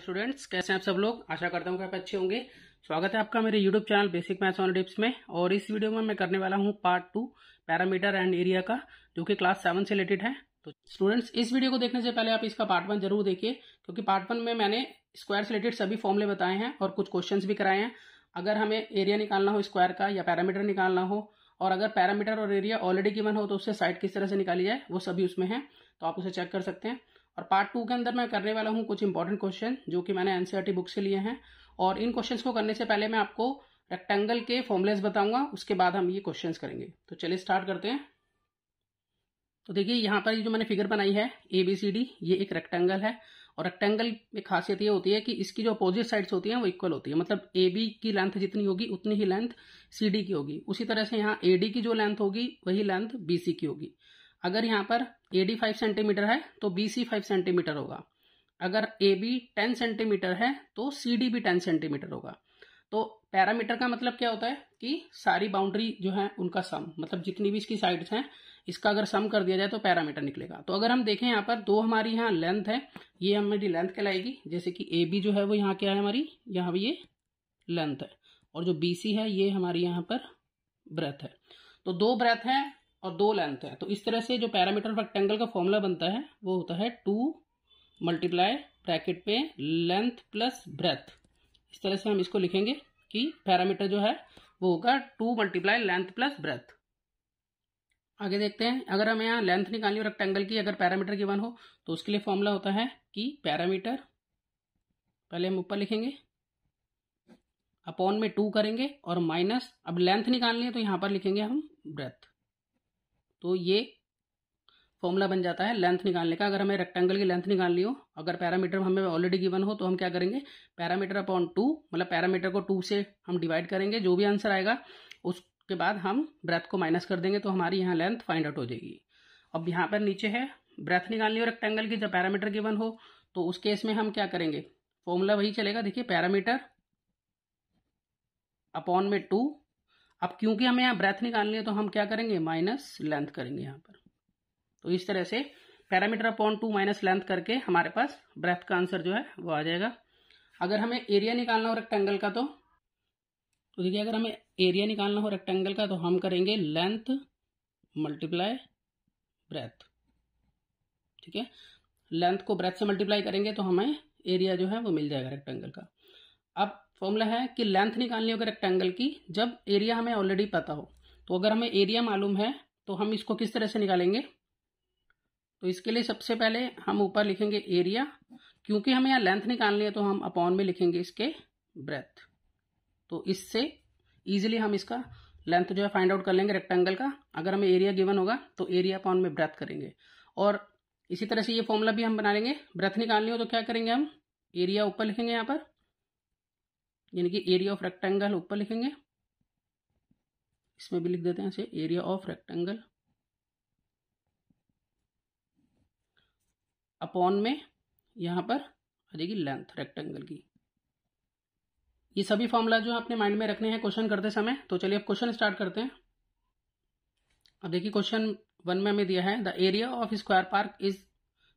students कैसे हैं आप सब लोग आशा करता हूँ कि आप अच्छे होंगे स्वागत है आपका मेरे YouTube channel basic maths on tips में और इस वीडियो में मैं करने वाला हूँ part two parameter and area का जो कि क्लास सेवन से रिलेटेड है तो स्टूडेंट्स इस वीडियो को देखने से पहले आप इसका पार्ट वन जरूर देखिए क्योंकि पार्ट वन में मैंने स्क्वायर से रिलेटेड सभी फॉर्मले बताए हैं और कुछ क्वेश्चन भी कराए हैं अगर हमें एरिया निकालना हो स्क्वायर का या पैरामीटर निकालना हो और अगर पैरामीटर और एरिया ऑलरेडी गिवन हो तो उससे साइड किस तरह से निकाली जाए वो सभी उसमें है तो आप उसे चेक कर सकते हैं और पार्ट टू के अंदर मैं करने वाला हूँ कुछ इंपॉर्टेंट क्वेश्चन जो कि मैंने एनसीआर बुक e से लिए हैं और इन क्वेश्चन को करने से पहले मैं आपको रेक्टेंगल के फॉर्मुलेस बताऊंगा उसके बाद हम ये क्वेश्चन करेंगे तो चलिए स्टार्ट करते हैं तो देखिए यहाँ पर जो मैंने फिगर बनाई है ए बी सी डी ये एक रेक्टेंगल है और रेक्टेंगल में खासियत ये होती है कि इसकी जो अपोजिट साइड्स होती हैं वो इक्वल होती है मतलब ए बी की लेंथ जितनी होगी उतनी ही लेंथ सी डी की होगी उसी तरह से यहाँ ए डी की जो लेंथ होगी वही लेंथ बी सी की होगी अगर यहाँ पर ए डी फाइव सेंटीमीटर है तो बी सी फाइव सेंटीमीटर होगा अगर ए बी टेन सेंटीमीटर है तो सी डी भी टेन सेंटीमीटर होगा तो पैरामीटर का मतलब क्या होता है कि सारी बाउंड्री जो है उनका सम मतलब जितनी भी इसकी साइड्स हैं इसका अगर सम कर दिया जाए तो पैरामीटर निकलेगा तो अगर हम देखें यहाँ पर दो हमारी यहाँ लेंथ है ये हमारी लेंथ कहलाएगी जैसे कि ए बी जो है वो यहाँ क्या है हमारी यहाँ भी ये लेंथ है और जो बी सी है ये हमारी यहाँ पर ब्रेथ है तो दो ब्रेथ है और दो लेंथ है तो इस तरह से जो पैरामीटर रेक्टेंगल का फॉर्मूला बनता है वो होता है टू मल्टीप्लाई ब्रैकेट पे लेंथ प्लस ब्रेथ इस तरह से हम इसको लिखेंगे कि पैरामीटर जो है वो होगा two multiply length plus breadth आगे देखते हैं अगर हमें यहाँ लेंथ निकालनी हो रेक्टेंगल की अगर पैरामीटर की वन हो तो उसके लिए फॉर्मूला होता है कि पैरामीटर पहले हम ऊपर लिखेंगे अपॉन में टू करेंगे और माइनस अब लेंथ निकालनी है तो यहाँ पर लिखेंगे हम ब्रेथ तो ये फॉर्मूला बन जाता है लेंथ निकालने का अगर हमें रेक्टेंगल की लेंथ निकालनी हो अगर पैरामीटर हमें ऑलरेडी गिवन हो तो हम क्या करेंगे पैरामीटर अपॉन टू मतलब पैरामीटर को टू से हम डिवाइड करेंगे जो भी आंसर आएगा उसके बाद हम ब्रेथ को माइनस कर देंगे तो हमारी यहाँ लेंथ फाइंड आउट हो जाएगी अब यहाँ पर नीचे है ब्रेथ निकालनी हो रेक्टेंगल की जब पैरामीटर गिवन हो तो उस केस में हम क्या करेंगे फॉर्मूला वही चलेगा देखिए पैरामीटर अपॉन में टू अब क्योंकि हमें यहाँ ब्रेथ निकालनी है तो हम क्या करेंगे माइनस लेंथ करेंगे यहाँ पर तो इस तरह से parameter upon two minus length करके हमारे पास ब्रेथ का आंसर जो है वो आ जाएगा अगर हमें एरिया निकालना हो रेक्टेंगल का तो तो देखिए अगर हमें एरिया निकालना हो रेक्टेंगल का तो हम करेंगे लेंथ मल्टीप्लाई ब्रेथ ठीक है लेंथ को ब्रेथ से मल्टीप्लाई करेंगे तो हमें एरिया जो है वो मिल जाएगा रेक्टेंगल का अब फॉर्मूला है कि लेंथ निकालनी होगी रेक्टेंगल की जब एरिया हमें ऑलरेडी पता हो तो अगर हमें एरिया मालूम है तो हम इसको किस तरह से निकालेंगे तो इसके लिए सबसे पहले हम ऊपर लिखेंगे एरिया क्योंकि हमें यहाँ लेंथ निकालनी है तो हम अपॉन में लिखेंगे इसके ब्रेथ तो इससे ईजिली हम इसका लेंथ जो है फाइंड आउट कर लेंगे रेक्टेंगल का अगर हमें एरिया गिवन होगा तो एरिया अपॉन में ब्रेथ करेंगे और इसी तरह से ये फॉर्मूला भी हम बना लेंगे ब्रेथ निकालनी हो तो क्या करेंगे हम एरिया ऊपर लिखेंगे यहाँ पर यानी कि एरिया ऑफ रेक्टेंगल ऊपर लिखेंगे इसमें भी लिख देते हैं इसे एरिया ऑफ रेक्टेंगल अपॉन में यहां पर आ जाएगी लेंथ रेक्टेंगल की ये सभी फॉर्मूला जो है अपने माइंड में रखने हैं क्वेश्चन करते समय तो चलिए अब क्वेश्चन स्टार्ट करते हैं अब देखिए क्वेश्चन वन में हमें दिया है the area of square park is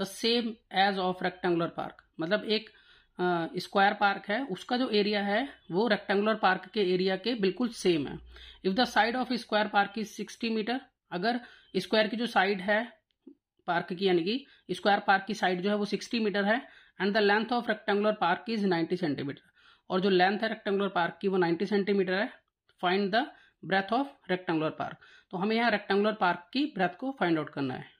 the same as of rectangular park मतलब एक स्क्वायर पार्क है उसका जो एरिया है वो रेक्टेंगुलर पार्क के एरिया के बिल्कुल सेम है if the side of square park is sixty metre अगर स्क्वायर की जो साइड है पार्क की यानी कि स्क्वायर पार्क की साइड जो है वो सिक्सटी मीटर है and the length of rectangular park is ninety centimetre और जो लेंथ है रेक्टेंगुलर पार्क की वो नाइन्टी सेंटीमीटर है find the breadth of rectangular park तो हमें यहाँ रेक्टेंगुलर पार्क की ब्रेथ को फाइंड आउट करना है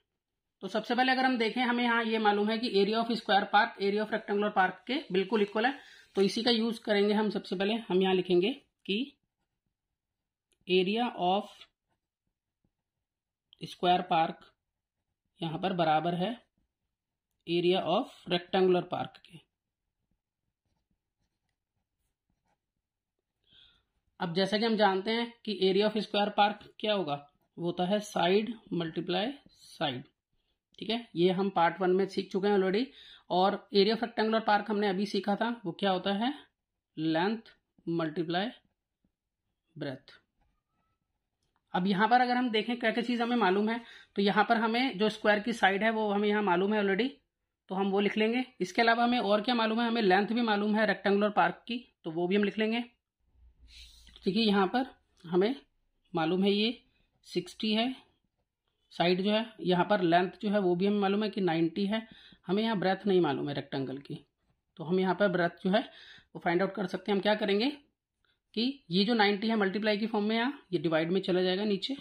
तो सबसे पहले अगर हम देखें हमें यहाँ ये मालूम है कि area of square park area of rectangular park के बिल्कुल इक्वल है तो इसी का यूज करेंगे हम सबसे पहले हम यहाँ लिखेंगे कि एरिया ऑफ स्क्वायर पार्क यहां पर बराबर है एरिया ऑफ रेक्टेंगुलर पार्क के अब जैसा कि हम जानते हैं कि एरिया ऑफ स्क्वायर पार्क क्या होगा वो होता है साइड मल्टीप्लाई साइड ठीक है ये हम पार्ट वन में सीख चुके हैं ऑलरेडी और एरिया ऑफ रेक्टेंगुलर पार्क हमने अभी सीखा था वो क्या होता है लेंथ मल्टीप्लाई ब्रेथ अब यहाँ पर अगर हम देखें क्या क्या चीज़ हमें मालूम है तो यहाँ पर हमें जो स्क्वायर की साइड है वो हमें यहाँ मालूम है ऑलरेडी तो हम वो लिख लेंगे इसके अलावा हमें और क्या मालूम है हमें लेंथ भी मालूम है रेक्टेंगुलर पार्क की तो वो भी हम लिख लेंगे ठीक है यहाँ पर हमें मालूम है ये सिक्सटी है साइड जो है यहाँ पर लेंथ जो है वो भी हमें मालूम है कि नाइन्टी है हमें यहाँ ब्रेथ नहीं मालूम है रेक्टेंगल की तो हम यहाँ पर ब्रेथ जो है वो फाइंड आउट कर सकते हैं हम क्या करेंगे कि ये जो नाइन्टी है मल्टीप्लाई की फॉर्म में यहाँ ये डिवाइड में चला जाएगा नीचे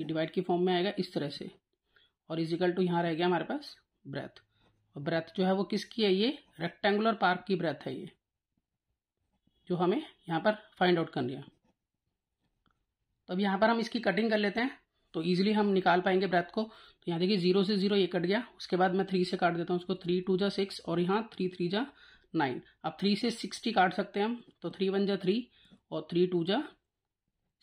ये डिवाइड की फॉर्म में आएगा इस तरह से और इजिकल टू यहाँ रह गया हमारे पास ब्रेथ और ब्रेथ जो है वो किसकी है ये रेक्टेंगुलर पार्क की ब्रेथ है ये जो हमें यहाँ पर फाइंड आउट करनी है तो अब यहाँ पर हम इसकी कटिंग कर लेते हैं तो ईजिली हम निकाल पाएंगे ब्रेथ को तो यहाँ देखिए जीरो से जीरो ये कट गया उसके बाद मैं थ्री से काट देता हूँ उसको थ्री टू जा सिक्स और यहाँ थ्री थ्री जा नाइन अब थ्री से सिक्सटी काट सकते हैं हम तो थ्री वन जा थ्री और थ्री टू जा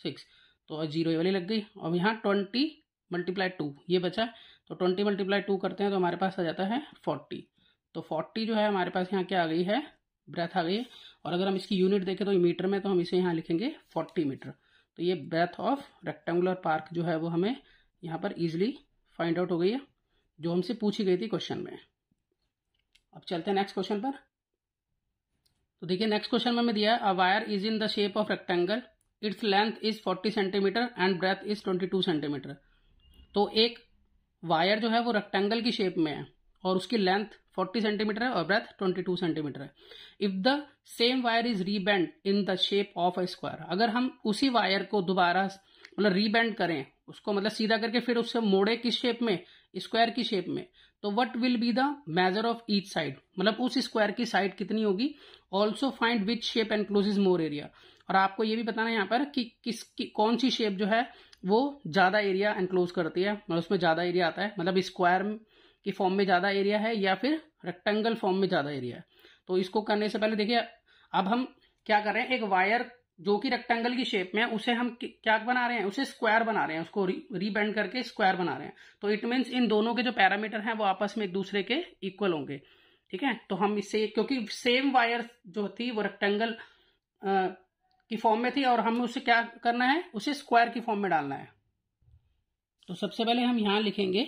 सिक्स तो जीरो ये वाली लग गई और यहाँ ट्वेंटी मल्टीप्लाई टू ये बचा तो ट्वेंटी मल्टीप्लाई टू करते हैं तो हमारे पास आ जाता है फोर्टी तो फोर्टी जो है हमारे पास यहाँ क्या आ गई है ब्रेथ आ गई है और अगर हम इसकी यूनिट देखें तो मीटर में तो हम इसे यहाँ लिखेंगे फोर्टी मीटर तो ये ब्रेथ ऑफ रेक्टेंगुलर पार्क जो है वो हमें यहाँ पर ईजिली फाइंड आउट हो गई है जो हमसे पूछी गई थी क्वेश्चन में अब चलते हैं नेक्स्ट क्वेश्चन पर तो देखिए नेक्स्ट क्वेश्चन में हमें दिया है a wire is in the shape of rectangle its length is 40 centimetre and breadth is 22 centimetre तो एक वायर जो है वो रेक्टेंगल की शेप में है और उसकी लेंथ 40 सेंटीमीटर है और ब्रेथ 22 सेंटीमीटर है if the same wire is rebend in the shape of a square अगर हम उसी वायर को दोबारा मतलब रीबेंड करें उसको मतलब सीधा करके फिर उससे मोड़े किस शेप में स्क्वायर की शेप में तो what will be the measure of each side मतलब उस स्क्वायर की साइड कितनी होगी also find which shape enclose more area और आपको ये भी बताना है यहाँ पर कि किस की कौन सी शेप जो है वो ज्यादा एरिया एनक्लोज करती है मतलब उसमें ज्यादा एरिया आता है मतलब स्क्वायर की फॉर्म में ज़्यादा एरिया है या फिर रेक्टेंगल फॉर्म में ज़्यादा एरिया है तो इसको करने से पहले देखिए अब हम क्या कर रहे हैं एक वायर जो कि रेक्टेंगल की शेप में है उसे हम क्या बना रहे हैं उसे स्क्वायर बना रहे हैं उसको रीबेंड करके स्क्वायर बना रहे हैं तो इट मीन्स इन दोनों के जो पैरामीटर हैं वो आपस में एक दूसरे के इक्वल होंगे ठीक है तो हम इससे क्योंकि सेम वायर जो थी वो रेक्टेंगल की फॉर्म में थी और हमें उसे क्या करना है उसे स्क्वायर की फॉर्म में डालना है तो सबसे पहले हम यहां लिखेंगे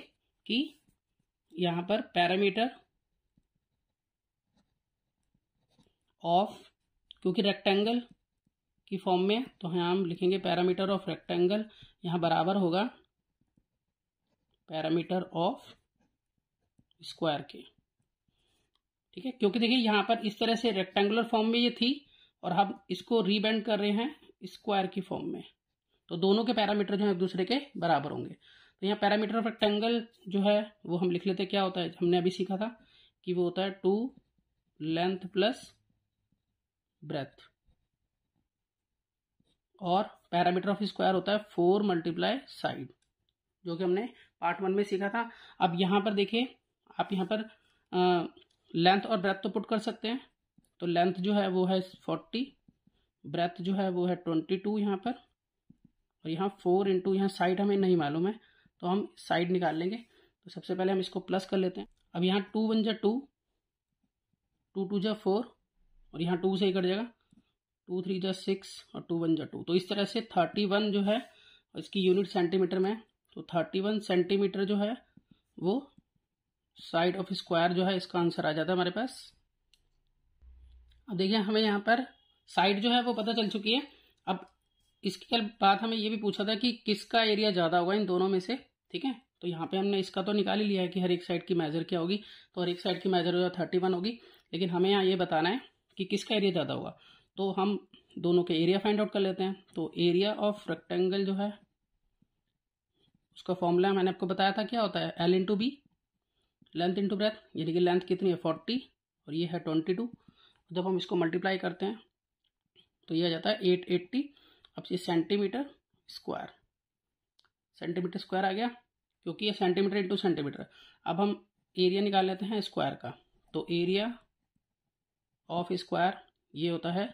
कि यहां पर पैरामीटर ऑफ क्योंकि रेक्टेंगल की फॉर्म में तो यहाँ हम लिखेंगे पैरामीटर ऑफ रेक्टेंगल यहां बराबर होगा पैरामीटर ऑफ स्क्वायर के ठीक है क्योंकि देखिए यहां पर इस तरह से रेक्टेंगुलर फॉर्म में ये थी और हम इसको रीबेंड कर रहे हैं स्क्वायर की फॉर्म में तो दोनों के पैरामीटर जो है एक दूसरे के बराबर होंगे तो यहाँ पैरामीटर ऑफ रेक्टेंगल जो है वो हम लिख लेते क्या होता है हमने अभी सीखा था कि वो होता है टू लेंथ प्लस ब्रेथ और पैरामीटर ऑफ स्क्वायर होता है फोर मल्टीप्लाई साइड जो कि हमने पार्ट वन में सीखा था अब यहां पर देखिए आप यहाँ पर लेंथ और ब्रेथ तो पुट कर सकते हैं तो लेंथ जो है वो है फोर्टी ब्रेथ जो है वो है ट्वेंटी टू यहाँ पर और यहाँ फोर इंटू यहाँ साइड हमें नहीं मालूम है तो हम साइड निकाल लेंगे तो सबसे पहले हम इसको प्लस कर लेते हैं अब यहाँ टू वन जा टू टू टू जा फोर और यहाँ टू से ही कट जाएगा टू थ्री जा सिक्स और टू वन जा टू तो इस तरह से थर्टी वन जो है इसकी यूनिट सेंटीमीटर में तो थर्टी वन सेंटीमीटर जो है वो साइड ऑफ स्क्वायर जो है इसका आंसर आ जाता है हमारे पास अब देखिए हमें यहाँ पर साइड जो है वो पता चल चुकी है इसके बाद हमें ये भी पूछा था कि किसका एरिया ज़्यादा होगा इन दोनों में से ठीक है तो यहाँ पे हमने इसका तो निकाल ही लिया है कि हर एक साइड की मेजर क्या होगी तो हर एक साइड की मेजर होगा थर्टी वन होगी लेकिन हमें यहाँ ये बताना है कि किसका एरिया ज़्यादा होगा तो हम दोनों के एरिया फाइंड आउट कर लेते हैं तो एरिया ऑफ रेक्टेंगल जो है उसका फॉर्मूला मैंने आपको बताया था क्या होता है L into B length into breadth यानी कि लेंथ कितनी है फोर्टी और ये है ट्वेंटी टू जब हम इसको मल्टीप्लाई करते हैं तो यह आ जाता है एट एट्टी अब ये सेंटीमीटर स्क्वायर सेंटीमीटर स्क्वायर आ गया क्योंकि ये सेंटीमीटर इंटू सेंटीमीटर अब हम एरिया निकाल लेते हैं स्क्वायर का तो एरिया ऑफ स्क्वायर ये होता है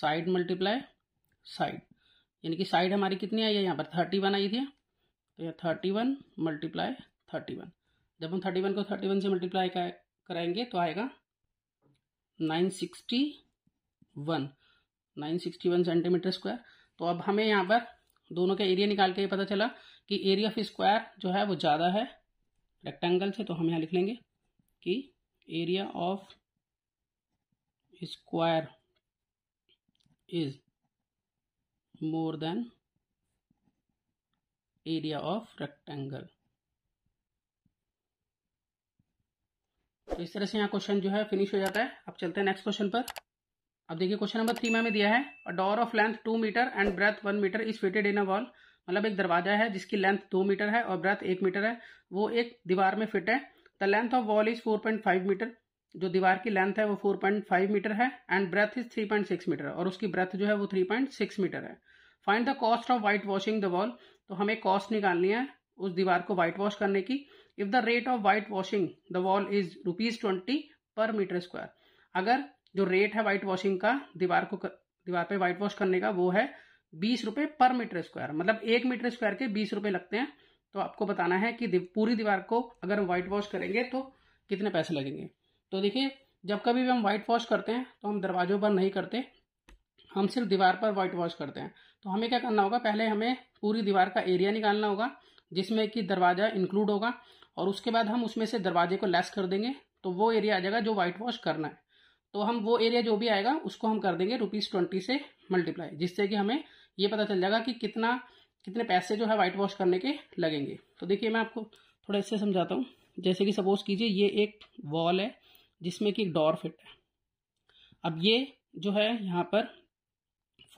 साइड मल्टीप्लाई साइड यानी कि साइड हमारी कितनी आई है यहाँ पर थर्टी वन आई थी तो यह thirty one multiply thirty one जब हम थर्टी वन को थर्टी वन से मल्टीप्लाई कराएंगे तो आएगा nine sixty one nine sixty one centimetre square तो अब हमें यहाँ पर दोनों का एरिया निकाल के ये पता चला कि एरिया ऑफ स्क्वायर जो है वो ज़्यादा है रेक्टेंगल से तो हम यहाँ लिख लेंगे कि area of square is more than area of rectangle तो इस तरह से यहाँ क्वेश्चन जो है फिनिश हो जाता है अब चलते हैं नेक्स्ट क्वेश्चन पर अब देखिए क्वेश्चन नंबर थ्री में दिया है door of length two metre and breadth one metre is fitted in a wall मतलब एक दरवाजा है जिसकी लेंथ दो मीटर है और ब्रेथ एक मीटर है वो एक दीवार में फिट है the length of wall is four point five metre जो दीवार की लेंथ है वो फोर पॉइंट फाइव मीटर है and breadth is three point six metre और उसकी ब्रेथ जो है वो थ्री पॉइंट सिक्स मीटर है find the cost of white washing the wall तो हमें कॉस्ट निकालनी है उस दीवार को व्हाइट वॉश करने की if the rate of white washing the wall is rupees twenty per metre square अगर जो रेट है वाइट वॉशिंग का दीवार को कर, दीवार पे व्हाइट वॉश करने का वो है बीस रुपए पर मीटर स्क्वायर मतलब एक मीटर स्क्वायर के बीस रुपए लगते हैं तो आपको बताना है कि पूरी दीवार को अगर हम व्हाइट वॉश करेंगे तो कितने पैसे लगेंगे तो देखिए जब कभी भी हम व्हाइट वॉश करते हैं तो हम दरवाजों पर नहीं करते हम सिर्फ दीवार पर व्हाइट वॉश करते हैं तो हमें क्या करना होगा पहले हमें पूरी दीवार का एरिया निकालना होगा जिसमें कि दरवाजा इंक्लूड होगा और उसके बाद हम उसमें से दरवाजे को लेस कर देंगे तो वो एरिया आ जाएगा जो व्हाइट वॉश करना है तो हम वो एरिया जो भी आएगा उसको हम कर देंगे रुपीज़ ट्वेंटी से मल्टीप्लाई जिससे कि हमें ये पता चल जाएगा कि कितना कितने पैसे जो है वाइट वॉश करने के लगेंगे तो देखिए मैं आपको थोड़ा इससे समझाता हूँ जैसे कि सपोज कीजिए ये एक वॉल है जिसमें कि एक डॉर फिट है अब ये जो है यहाँ पर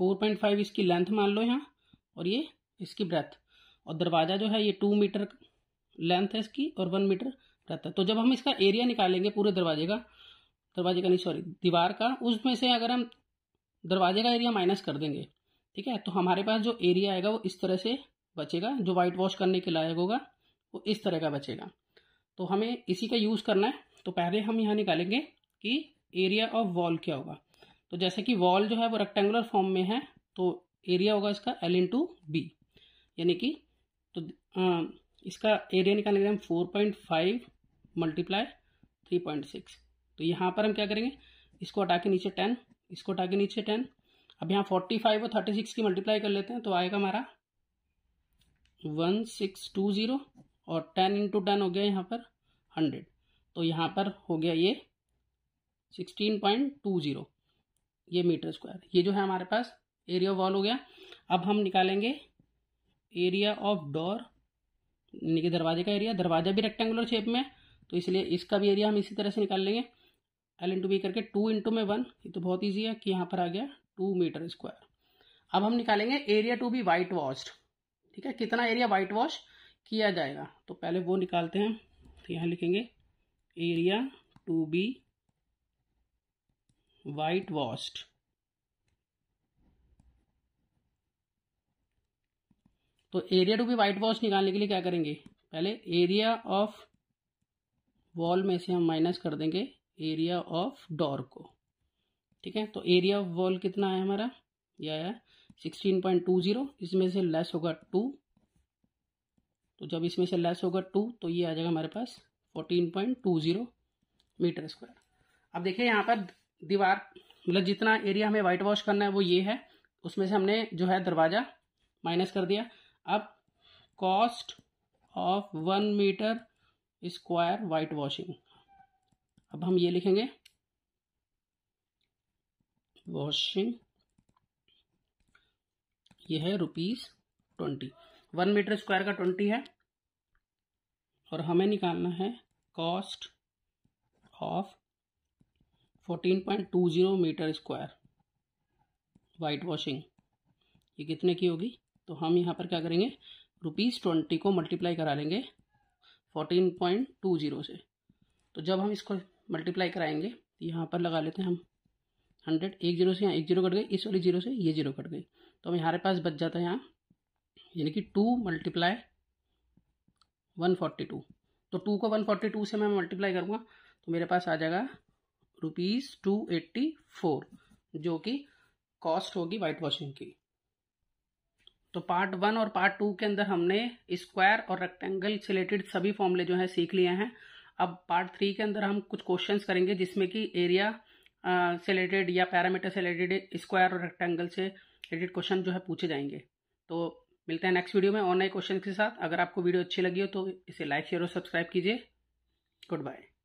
4.5 इसकी लेंथ मान लो यहाँ और ये इसकी ब्रेथ और दरवाज़ा जो है ये टू मीटर लेंथ है इसकी और वन मीटर ब्रेथ है तो जब हम इसका एरिया निकालेंगे पूरे दरवाजे का दरवाजे का नहीं सॉरी दीवार का उसमें से अगर हम दरवाजे का एरिया माइनस कर देंगे ठीक है तो हमारे पास जो एरिया आएगा वो इस तरह से बचेगा जो वाइट वॉश करने के लायक होगा वो इस तरह का बचेगा तो हमें इसी का यूज़ करना है तो पहले हम यहाँ निकालेंगे कि एरिया ऑफ वॉल क्या होगा तो जैसे कि वॉल जो है वो रेक्टेंगुलर फॉर्म में है तो एरिया होगा इसका एल इन टू बी यानी कि तो आ, इसका एरिया निकालेंगे हम four point five multiply three point six तो यहाँ पर हम क्या करेंगे इसको हटा के नीचे टेन इसको हटा के नीचे टेन अब यहाँ फोर्टी फाइव और थर्टी सिक्स की मल्टीप्लाई कर लेते हैं तो आएगा हमारा वन सिक्स टू ज़ीरो और टेन इंटू टेन हो गया यहाँ पर हंड्रेड तो यहाँ पर हो गया ये सिक्सटीन पॉइंट टू ज़ीरो ये मीटर स्क्वायर ये जो है हमारे पास एरिया वॉल हो गया अब हम निकालेंगे एरिया ऑफ डोर यानी कि दरवाजे का एरिया दरवाजा भी रेक्टेंगुलर शेप में तो इसलिए इसका भी एरिया हम इसी तरह से निकाल लेंगे एल इंटू बी करके टू इंटू में वन ये तो बहुत ईजी है कि यहाँ पर आ गया टू मीटर स्क्वायर अब हम निकालेंगे area to be white washed ठीक है कितना एरिया वाइट वॉश किया जाएगा तो पहले वो निकालते हैं तो यहाँ लिखेंगे area to be white washed तो area to be white wash निकालने के लिए क्या करेंगे पहले एरिया ऑफ वॉल में से हम माइनस कर देंगे एरिया ऑफ डोर को ठीक है तो एरिया ऑफ वॉल कितना है हमारा यह आया सिक्सटीन पॉइंट टू जीरो इसमें से लेस होगा टू तो जब इसमें से लेस होगा टू तो ये आ जाएगा हमारे पास fourteen point two zero metre square अब देखिए यहाँ पर दीवार मतलब जितना एरिया हमें वाइट वॉश करना है वो ये है उसमें से हमने जो है दरवाज़ा माइनस कर दिया अब cost of one metre square white washing अब हम ये लिखेंगे वॉशिंग ये है rupees twenty one metre square का ट्वेंटी है और हमें निकालना है cost of fourteen point two zero metre square white washing ये कितने की होगी तो हम यहाँ पर क्या करेंगे रुपीज़ ट्वेंटी को मल्टीप्लाई करा लेंगे फोर्टीन पॉइंट टू ज़ीरो से तो जब हम इसको मल्टीप्लाई कराएंगे तो यहाँ पर लगा लेते हैं हम हंड्रेड एक जीरो से यहाँ एक जीरो कट गई इस वाली जीरो से ये जीरो कट गई तो हमारे पास बच जाता है यहाँ यानी कि two multiply one forty two तो टू को वन फोर्टी टू से मैं मल्टीप्लाई करूँगा तो मेरे पास आ जाएगा रुपीज़ टू एट्टी फोर जो कि कॉस्ट होगी वाइट वॉशिंग की तो पार्ट वन और पार्ट टू के अंदर हमने स्क्वायर और रेक्टेंगल से रिलेटेड सभी फॉर्मूले जो है सीख लिए हैं अब पार्ट थ्री के अंदर हम कुछ क्वेश्चंस करेंगे जिसमें कि एरिया से रिलेटेड या पैरामीटर से रिलेटेड स्क्वायर और रेक्टेंगल से रिलेटेड क्वेश्चन जो है पूछे जाएंगे तो मिलते हैं नेक्स्ट वीडियो में और नए क्वेश्चन के साथ अगर आपको वीडियो अच्छी लगी हो तो इसे लाइक शेयर और सब्सक्राइब कीजिए गुड बाय